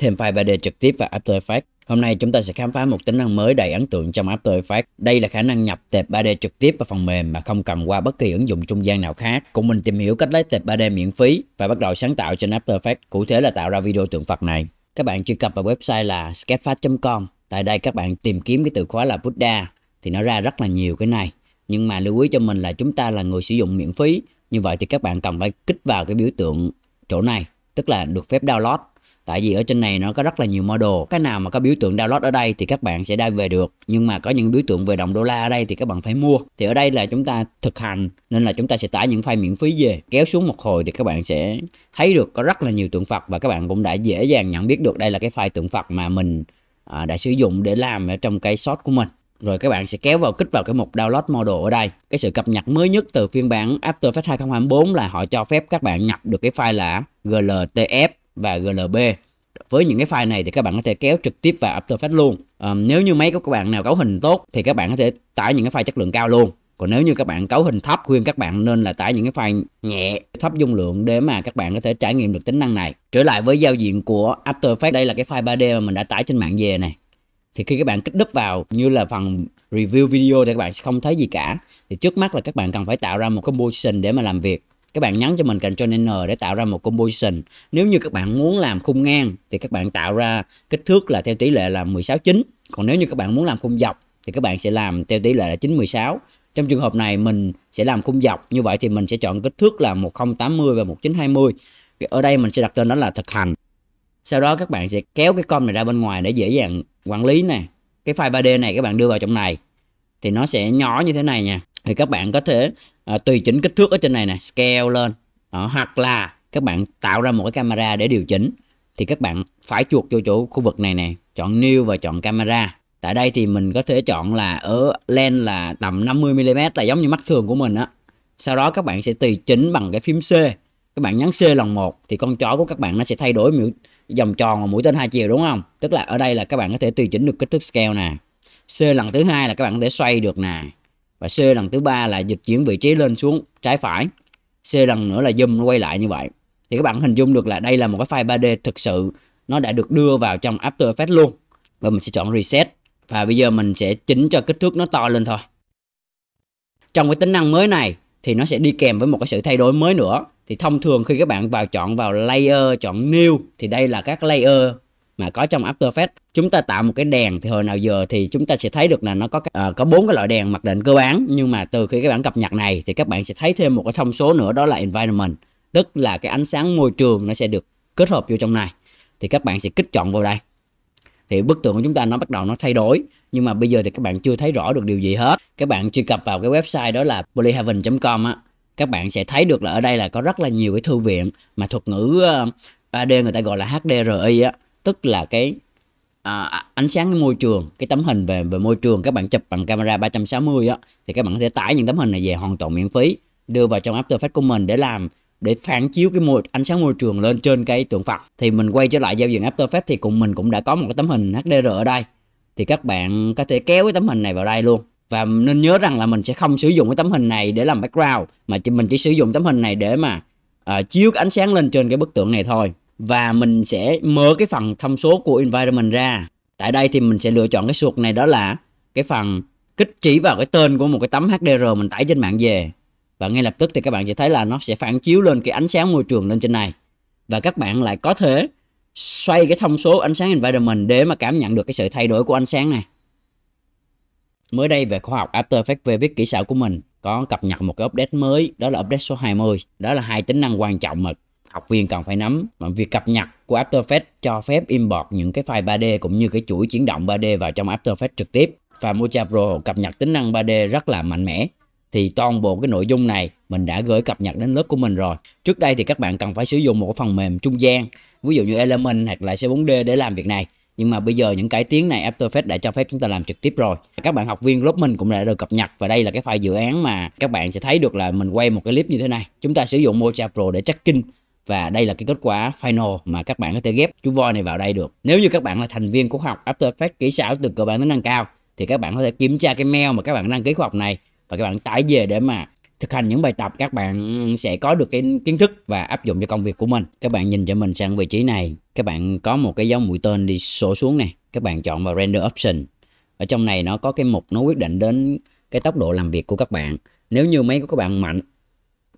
thêm file 3D trực tiếp vào After Effects. Hôm nay chúng ta sẽ khám phá một tính năng mới đầy ấn tượng trong After Effects. Đây là khả năng nhập tệp 3D trực tiếp vào phần mềm mà không cần qua bất kỳ ứng dụng trung gian nào khác. Cùng mình tìm hiểu cách lấy tệp 3D miễn phí và bắt đầu sáng tạo trên After Effects, cụ thể là tạo ra video tượng Phật này. Các bạn truy cập vào website là sketchfast.com. Tại đây các bạn tìm kiếm cái từ khóa là Buddha thì nó ra rất là nhiều cái này. Nhưng mà lưu ý cho mình là chúng ta là người sử dụng miễn phí. Như vậy thì các bạn cần phải kích vào cái biểu tượng chỗ này, tức là được phép download tại vì ở trên này nó có rất là nhiều model cái nào mà có biểu tượng download ở đây thì các bạn sẽ đai về được nhưng mà có những biểu tượng về đồng đô la ở đây thì các bạn phải mua thì ở đây là chúng ta thực hành nên là chúng ta sẽ tải những file miễn phí về kéo xuống một hồi thì các bạn sẽ thấy được có rất là nhiều tượng Phật và các bạn cũng đã dễ dàng nhận biết được đây là cái file tượng Phật mà mình à, đã sử dụng để làm ở trong cái short của mình rồi các bạn sẽ kéo vào kích vào cái mục download model ở đây. Cái sự cập nhật mới nhất từ phiên bản After Effects 2024 là họ cho phép các bạn nhập được cái file là GLTF và GLB với những cái file này thì các bạn có thể kéo trực tiếp vào After Effects luôn à, nếu như máy của các bạn nào cấu hình tốt thì các bạn có thể tải những cái file chất lượng cao luôn còn nếu như các bạn cấu hình thấp khuyên các bạn nên là tải những cái file nhẹ thấp dung lượng để mà các bạn có thể trải nghiệm được tính năng này trở lại với giao diện của After Effects đây là cái file 3D mà mình đã tải trên mạng về này thì khi các bạn kích đúp vào như là phần review video thì các bạn sẽ không thấy gì cả thì trước mắt là các bạn cần phải tạo ra một composition để mà làm việc các bạn nhắn cho mình Ctrl N để tạo ra một composition nếu như các bạn muốn làm khung ngang thì các bạn tạo ra kích thước là theo tỷ lệ là 16 9 còn nếu như các bạn muốn làm khung dọc thì các bạn sẽ làm theo tỷ lệ là 9 16 trong trường hợp này mình sẽ làm khung dọc như vậy thì mình sẽ chọn kích thước là 1080 và 1920 ở đây mình sẽ đặt tên đó là thực hành sau đó các bạn sẽ kéo cái com này ra bên ngoài để dễ dàng quản lý này cái file 3D này các bạn đưa vào trong này thì nó sẽ nhỏ như thế này nha thì các bạn có thể à, tùy chỉnh kích thước ở trên này nè scale lên đó, hoặc là các bạn tạo ra một cái camera để điều chỉnh thì các bạn phải chuột vô chỗ khu vực này nè chọn new và chọn camera tại đây thì mình có thể chọn là ở lens là tầm 50 mm là giống như mắt thường của mình á sau đó các bạn sẽ tùy chỉnh bằng cái phím C các bạn nhấn C lần một thì con chó của các bạn nó sẽ thay đổi mũi, vòng tròn và mũi tên hai chiều đúng không tức là ở đây là các bạn có thể tùy chỉnh được kích thước scale nè C lần thứ hai là các bạn có thể xoay được nè và C lần thứ ba là dịch chuyển vị trí lên xuống trái phải C lần nữa là zoom quay lại như vậy thì các bạn hình dung được là đây là một cái file 3D thực sự nó đã được đưa vào trong After Effects luôn và mình sẽ chọn reset và bây giờ mình sẽ chỉnh cho kích thước nó to lên thôi trong cái tính năng mới này thì nó sẽ đi kèm với một cái sự thay đổi mới nữa thì thông thường khi các bạn vào chọn vào layer chọn new thì đây là các layer mà có trong After Effects chúng ta tạo một cái đèn thì hồi nào giờ thì chúng ta sẽ thấy được là nó có uh, có bốn cái loại đèn mặc định cơ bản nhưng mà từ khi các bạn cập nhật này thì các bạn sẽ thấy thêm một cái thông số nữa đó là environment tức là cái ánh sáng môi trường nó sẽ được kết hợp vô trong này thì các bạn sẽ kích chọn vào đây thì bức tượng của chúng ta nó bắt đầu nó thay đổi nhưng mà bây giờ thì các bạn chưa thấy rõ được điều gì hết các bạn truy cập vào cái website đó là polyhaven.com á các bạn sẽ thấy được là ở đây là có rất là nhiều cái thư viện mà thuật ngữ 3D ờ, người ta gọi là HDRI á tức là cái à, à, ánh sáng cái môi trường cái tấm hình về về môi trường các bạn chụp bằng camera 360 á thì các bạn có thể tải những tấm hình này về hoàn toàn miễn phí đưa vào trong After Effects của mình để làm để phản chiếu cái môi ánh sáng môi trường lên trên cái tượng Phật thì mình quay trở lại giao diện After Effects thì cùng mình cũng đã có một cái tấm hình HDR ở đây thì các bạn có thể kéo cái tấm hình này vào đây luôn và nên nhớ rằng là mình sẽ không sử dụng cái tấm hình này để làm background mà chỉ, mình chỉ sử dụng tấm hình này để mà uh, chiếu cái ánh sáng lên trên cái bức tượng này thôi và mình sẽ mở cái phần thông số của environment ra tại đây thì mình sẽ lựa chọn cái suột này đó là cái phần kích chỉ vào cái tên của một cái tấm HDR mình tải trên mạng về và ngay lập tức thì các bạn sẽ thấy là nó sẽ phản chiếu lên cái ánh sáng môi trường lên trên này và các bạn lại có thể xoay cái thông số ánh sáng environment để mà cảm nhận được cái sự thay đổi của ánh sáng này mới đây về khoa học After Effects về viết kỹ xảo của mình có cập nhật một cái update mới đó là update số 20 đó là hai tính năng quan trọng mà học viên cần phải nắm mà việc cập nhật của After Effects cho phép import những cái file 3D cũng như cái chuỗi chuyển động 3D vào trong After Effects trực tiếp và Mocha Pro cập nhật tính năng 3D rất là mạnh mẽ thì toàn bộ cái nội dung này mình đã gửi cập nhật đến lớp của mình rồi. Trước đây thì các bạn cần phải sử dụng một phần mềm trung gian, ví dụ như Element hoặc là C4D để làm việc này. Nhưng mà bây giờ những cải tiến này After Effects đã cho phép chúng ta làm trực tiếp rồi. Các bạn học viên lớp mình cũng đã được cập nhật và đây là cái file dự án mà các bạn sẽ thấy được là mình quay một cái clip như thế này. Chúng ta sử dụng Mocha Pro để tracking và đây là cái kết quả final mà các bạn có thể ghép chú voi này vào đây được nếu như các bạn là thành viên của học After Effects kỹ xảo từ cơ bản đến nâng cao thì các bạn có thể kiểm tra cái mail mà các bạn đăng ký khóa học này và các bạn tải về để mà thực hành những bài tập các bạn sẽ có được cái kiến thức và áp dụng cho công việc của mình các bạn nhìn cho mình sang vị trí này các bạn có một cái dấu mũi tên đi sổ xuống này các bạn chọn vào render option ở trong này nó có cái mục nó quyết định đến cái tốc độ làm việc của các bạn nếu như máy của các bạn mạnh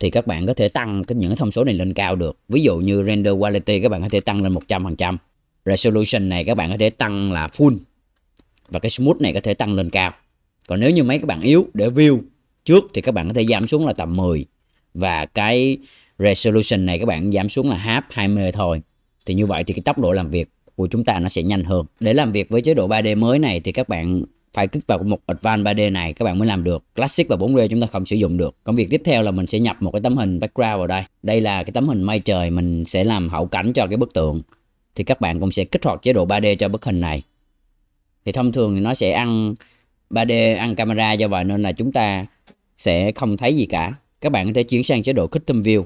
thì các bạn có thể tăng cái những cái thông số này lên cao được. Ví dụ như render quality các bạn có thể tăng lên 100%. Resolution này các bạn có thể tăng là full. Và cái smooth này có thể tăng lên cao. Còn nếu như mấy các bạn yếu để view trước thì các bạn có thể giảm xuống là tầm 10 và cái resolution này các bạn giảm xuống là half 20 thôi. Thì như vậy thì cái tốc độ làm việc của chúng ta nó sẽ nhanh hơn. Để làm việc với chế độ 3D mới này thì các bạn phải kích vào một Advanced 3D này các bạn mới làm được. Classic và 4D chúng ta không sử dụng được. Công việc tiếp theo là mình sẽ nhập một cái tấm hình background vào đây. Đây là cái tấm hình mây trời mình sẽ làm hậu cảnh cho cái bức tượng. Thì các bạn cũng sẽ kích hoạt chế độ 3D cho bức hình này. Thì thông thường thì nó sẽ ăn 3D ăn camera do vậy nên là chúng ta sẽ không thấy gì cả. Các bạn có thể chuyển sang chế độ Custom View.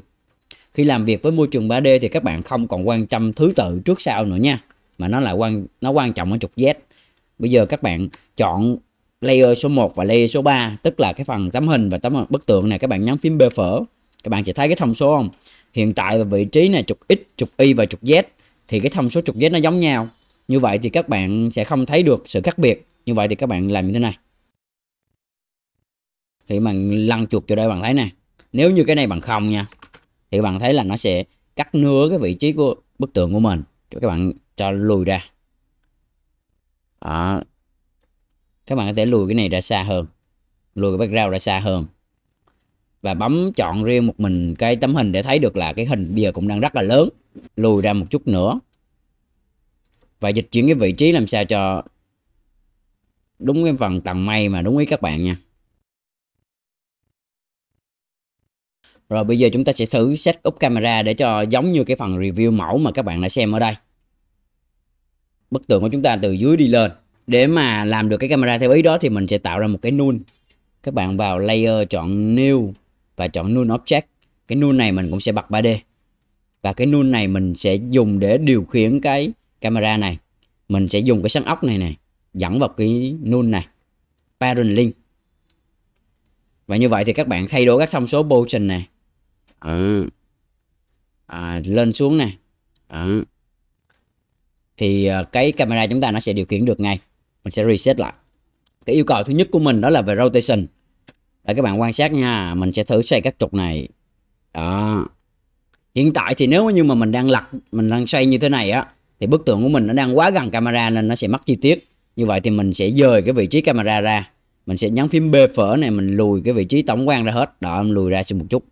Khi làm việc với môi trường 3D thì các bạn không còn quan tâm thứ tự trước sau nữa nha, mà nó là quan nó quan trọng ở trục Z bây giờ các bạn chọn layer số 1 và layer số 3 tức là cái phần tấm hình và tấm bức tượng này các bạn nhấn phím B phở các bạn sẽ thấy cái thông số không hiện tại và vị trí này trục x trục y và trục z thì cái thông số trục z nó giống nhau như vậy thì các bạn sẽ không thấy được sự khác biệt như vậy thì các bạn làm như thế này thì bạn lăn chuột cho đây bạn thấy nè nếu như cái này bằng không nha thì bạn thấy là nó sẽ cắt nửa cái vị trí của bức tượng của mình cho các bạn cho lùi ra đó các bạn có thể lùi cái này ra xa hơn lùi cái background ra xa hơn và bấm chọn riêng một mình cái tấm hình để thấy được là cái hình bây giờ cũng đang rất là lớn lùi ra một chút nữa và dịch chuyển cái vị trí làm sao cho đúng cái phần tầm mây mà đúng ý các bạn nha rồi bây giờ chúng ta sẽ thử set up camera để cho giống như cái phần review mẫu mà các bạn đã xem ở đây bức tường của chúng ta từ dưới đi lên để mà làm được cái camera theo ý đó thì mình sẽ tạo ra một cái null các bạn vào layer chọn new và chọn null object cái null này mình cũng sẽ bật 3D và cái null này mình sẽ dùng để điều khiển cái camera này mình sẽ dùng cái sáng ốc này này dẫn vào cái null này parent link và như vậy thì các bạn thay đổi các thông số position này ừ. à, lên xuống này ừ thì ờ, cái camera chúng ta nó sẽ điều khiển được ngay mình sẽ reset lại cái yêu cầu thứ nhất của mình đó là về rotation để các bạn quan sát nha mình sẽ thử xoay các trục này đó hiện tại thì nếu như mà mình đang lật mình đang xoay như thế này á thì bức tượng của mình nó đang quá gần camera nên nó sẽ mất chi tiết như vậy thì mình sẽ dời cái vị trí camera ra mình sẽ nhấn phím B phở này mình lùi cái vị trí tổng quan ra hết đó mình lùi ra cho một chút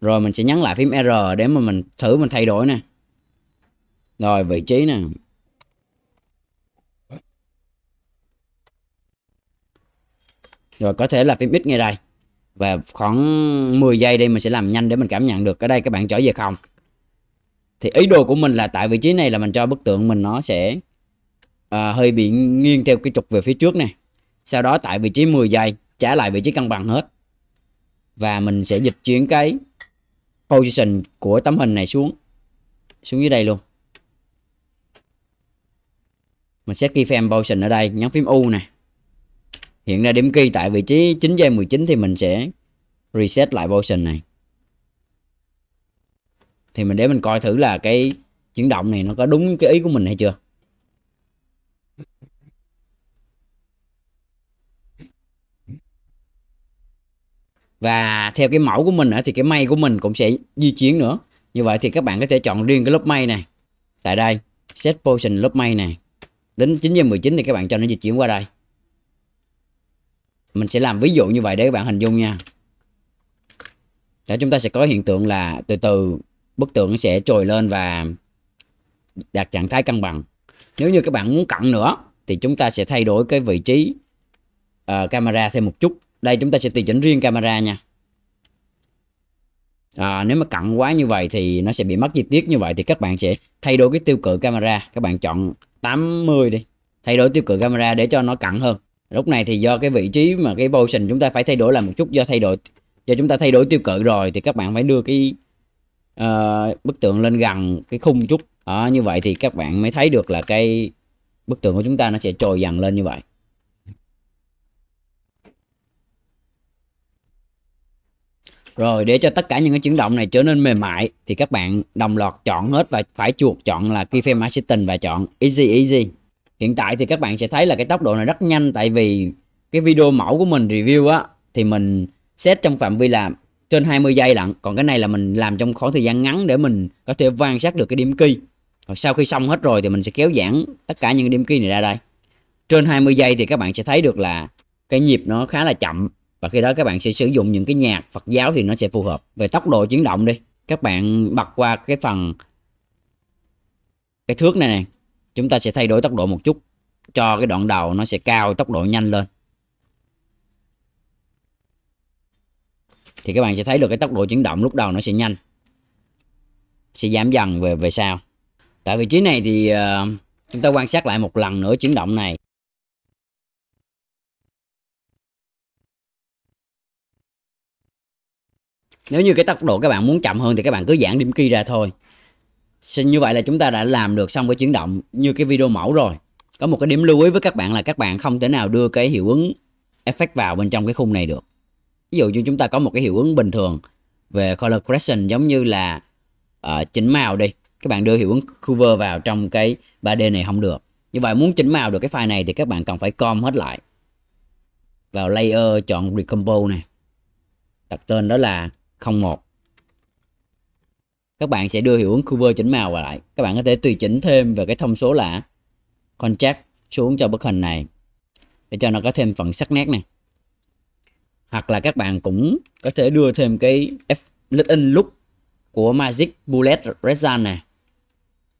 rồi mình sẽ nhấn lại phím R để mà mình thử mình thay đổi nè rồi vị trí nè rồi có thể là phím X ngay đây và khoảng 10 giây đây mình sẽ làm nhanh để mình cảm nhận được ở đây các bạn trở về không thì ý đồ của mình là tại vị trí này là mình cho bức tượng mình nó sẽ à, hơi bị nghiêng theo cái trục về phía trước này sau đó tại vị trí 10 giây trả lại vị trí cân bằng hết và mình sẽ dịch chuyển cái position của tấm hình này xuống xuống dưới đây luôn mình set keyframe position ở đây nhấn phím U này. hiện ra điểm key tại vị trí 9 giây 19 thì mình sẽ reset lại position này thì mình để mình coi thử là cái chuyển động này nó có đúng cái ý của mình hay chưa và theo cái mẫu của mình thì cái may của mình cũng sẽ di chuyển nữa như vậy thì các bạn có thể chọn riêng cái lớp may này tại đây set position lớp may này đến 9 giờ 19 thì các bạn cho nó di chuyển qua đây mình sẽ làm ví dụ như vậy để các bạn hình dung nha để chúng ta sẽ có hiện tượng là từ từ bức tượng sẽ trồi lên và đạt trạng thái cân bằng nếu như các bạn muốn cận nữa thì chúng ta sẽ thay đổi cái vị trí uh, camera thêm một chút đây chúng ta sẽ tùy chỉnh riêng camera nha à, nếu mà cận quá như vậy thì nó sẽ bị mất chi tiết như vậy thì các bạn sẽ thay đổi cái tiêu cự camera các bạn chọn 80 đi thay đổi tiêu cự camera để cho nó cận hơn lúc này thì do cái vị trí mà cái motion chúng ta phải thay đổi là một chút do thay đổi do chúng ta thay đổi tiêu cự rồi thì các bạn phải đưa cái uh, bức tượng lên gần cái khung chút à, như vậy thì các bạn mới thấy được là cái bức tượng của chúng ta nó sẽ trồi dần lên như vậy Rồi để cho tất cả những cái chuyển động này trở nên mềm mại thì các bạn đồng loạt chọn hết và phải chuột chọn là keyframe assistant và chọn easy easy. Hiện tại thì các bạn sẽ thấy là cái tốc độ này rất nhanh tại vì cái video mẫu của mình review á thì mình set trong phạm vi là trên 20 giây lận, còn cái này là mình làm trong khoảng thời gian ngắn để mình có thể quan sát được cái điểm key. Còn sau khi xong hết rồi thì mình sẽ kéo giãn tất cả những điểm key này ra đây. Trên 20 giây thì các bạn sẽ thấy được là cái nhịp nó khá là chậm và khi đó các bạn sẽ sử dụng những cái nhạc Phật giáo thì nó sẽ phù hợp về tốc độ chuyển động đi các bạn bật qua cái phần cái thước này này chúng ta sẽ thay đổi tốc độ một chút cho cái đoạn đầu nó sẽ cao tốc độ nhanh lên thì các bạn sẽ thấy được cái tốc độ chuyển động lúc đầu nó sẽ nhanh sẽ giảm dần về về sau tại vị trí này thì uh, chúng ta quan sát lại một lần nữa chuyển động này nếu như cái tốc độ các bạn muốn chậm hơn thì các bạn cứ giãn điểm key ra thôi như vậy là chúng ta đã làm được xong cái chuyển động như cái video mẫu rồi có một cái điểm lưu ý với các bạn là các bạn không thể nào đưa cái hiệu ứng effect vào bên trong cái khung này được ví dụ như chúng ta có một cái hiệu ứng bình thường về color correction giống như là uh, chỉnh màu đi các bạn đưa hiệu ứng cover vào trong cái 3D này không được như vậy muốn chỉnh màu được cái file này thì các bạn cần phải com hết lại vào layer chọn recompose này đặt tên đó là 01 các bạn sẽ đưa hiệu ứng cover chỉnh màu vào lại các bạn có thể tùy chỉnh thêm về cái thông số là contract xuống cho bức hình này để cho nó có thêm phần sắc nét này hoặc là các bạn cũng có thể đưa thêm cái F in look của Magic Bullet Resin này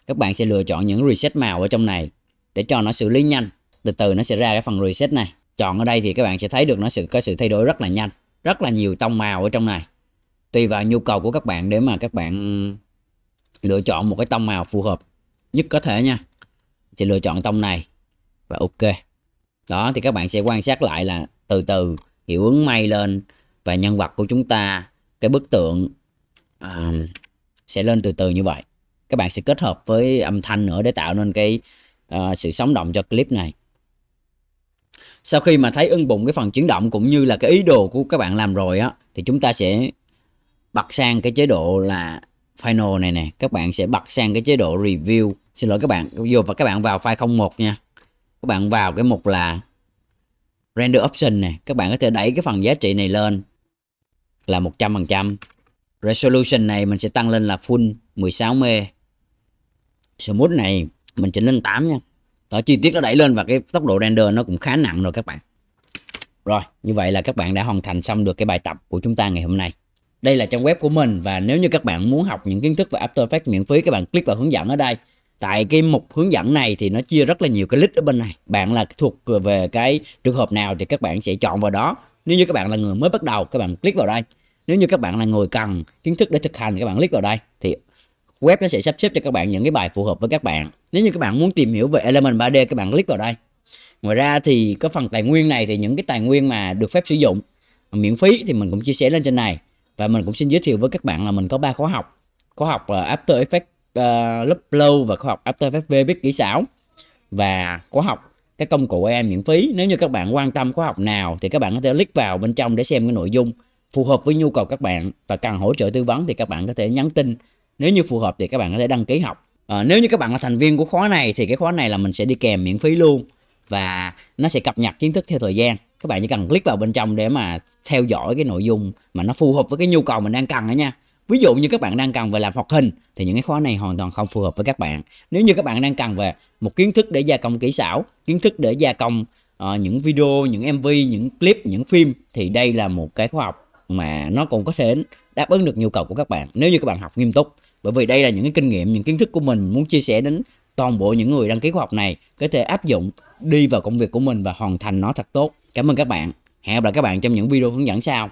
các bạn sẽ lựa chọn những reset màu ở trong này để cho nó xử lý nhanh từ từ nó sẽ ra cái phần reset này chọn ở đây thì các bạn sẽ thấy được nó sự có sự thay đổi rất là nhanh rất là nhiều tông màu ở trong này tùy vào nhu cầu của các bạn để mà các bạn lựa chọn một cái tông màu phù hợp nhất có thể nha chị lựa chọn tông này và ok đó thì các bạn sẽ quan sát lại là từ từ hiệu ứng mây lên và nhân vật của chúng ta cái bức tượng à, sẽ lên từ từ như vậy các bạn sẽ kết hợp với âm thanh nữa để tạo nên cái à, sự sống động cho clip này sau khi mà thấy ưng bụng cái phần chuyển động cũng như là cái ý đồ của các bạn làm rồi á thì chúng ta sẽ bật sang cái chế độ là final này nè các bạn sẽ bật sang cái chế độ review xin lỗi các bạn vô và các bạn vào file 01 nha các bạn vào cái mục là render option này các bạn có thể đẩy cái phần giá trị này lên là 100% resolution này mình sẽ tăng lên là full 16 m smooth này mình chỉnh lên 8 nha đó chi tiết nó đẩy lên và cái tốc độ render nó cũng khá nặng rồi các bạn rồi như vậy là các bạn đã hoàn thành xong được cái bài tập của chúng ta ngày hôm nay đây là trang web của mình và nếu như các bạn muốn học những kiến thức về After Effects miễn phí các bạn click vào hướng dẫn ở đây tại cái mục hướng dẫn này thì nó chia rất là nhiều cái list ở bên này bạn là thuộc về cái trường hợp nào thì các bạn sẽ chọn vào đó nếu như các bạn là người mới bắt đầu các bạn click vào đây nếu như các bạn là người cần kiến thức để thực hành các bạn click vào đây thì web nó sẽ sắp xếp cho các bạn những cái bài phù hợp với các bạn nếu như các bạn muốn tìm hiểu về element 3D các bạn click vào đây ngoài ra thì có phần tài nguyên này thì những cái tài nguyên mà được phép sử dụng miễn phí thì mình cũng chia sẻ lên trên này và mình cũng xin giới thiệu với các bạn là mình có ba khóa học khóa học là After Effects uh, lớp lâu và khóa học After Effects V kỹ xảo và khóa học các công cụ AI miễn phí nếu như các bạn quan tâm khóa học nào thì các bạn có thể click vào bên trong để xem cái nội dung phù hợp với nhu cầu các bạn và cần hỗ trợ tư vấn thì các bạn có thể nhắn tin nếu như phù hợp thì các bạn có thể đăng ký học à, nếu như các bạn là thành viên của khóa này thì cái khóa này là mình sẽ đi kèm miễn phí luôn và nó sẽ cập nhật kiến thức theo thời gian các bạn chỉ cần click vào bên trong để mà theo dõi cái nội dung mà nó phù hợp với cái nhu cầu mình đang cần đó nha ví dụ như các bạn đang cần về làm hoạt hình thì những cái khóa này hoàn toàn không phù hợp với các bạn nếu như các bạn đang cần về một kiến thức để gia công kỹ xảo kiến thức để gia công uh, những video những mv những clip những phim thì đây là một cái khóa học mà nó cũng có thể đáp ứng được nhu cầu của các bạn nếu như các bạn học nghiêm túc bởi vì đây là những cái kinh nghiệm những kiến thức của mình muốn chia sẻ đến toàn bộ những người đăng ký khóa học này có thể áp dụng đi vào công việc của mình và hoàn thành nó thật tốt Cảm ơn các bạn. Hẹn gặp lại các bạn trong những video hướng dẫn sau.